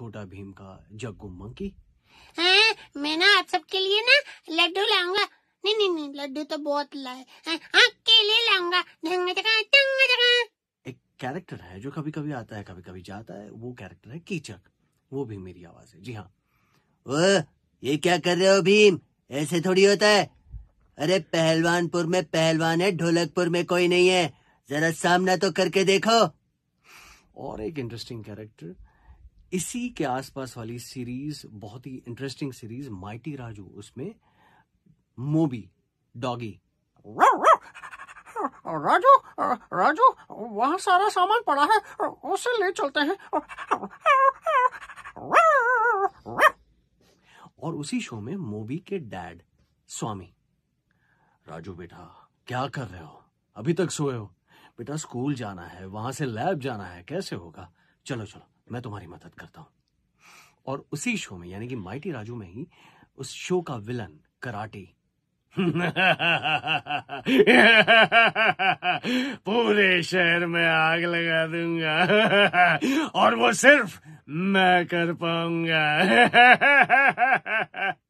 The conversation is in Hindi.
छोटा भीम का जग्गू मंकी हाँ, मैं ना आप सबके लिए ना लड्डू लाऊंगा नहीं नहीं नहीं लड्डू तो बहुत लाए हाँ, हाँ केले लाऊंगा एक कैरेक्टर है जो कभी कभी आता है कभी कभी जाता है वो कैरेक्टर है कीचक वो भी मेरी आवाज है जी हाँ ओ, ये क्या कर रहे हो भीम ऐसे थोड़ी होता है अरे पहलवानपुर में पहलवान है ढोलकपुर में कोई नहीं है जरा सामना तो करके देखो और एक इंटरेस्टिंग कैरेक्टर इसी के आसपास वाली सीरीज बहुत ही इंटरेस्टिंग सीरीज माइटी राजू उसमें मोबी डॉगी राजू राजू वहां सारा सामान पड़ा है उसे ले चलते हैं और उसी शो में मोबी के डैड स्वामी राजू बेटा क्या कर रहे हो अभी तक सोए हो बेटा स्कूल जाना है वहां से लैब जाना है कैसे होगा चलो चलो मैं तुम्हारी मदद करता हूँ और उसी शो में यानी कि माइटी राजू में ही उस शो का विलन कराटे पूरे शहर में आग लगा दूंगा और वो सिर्फ मैं कर पाऊंगा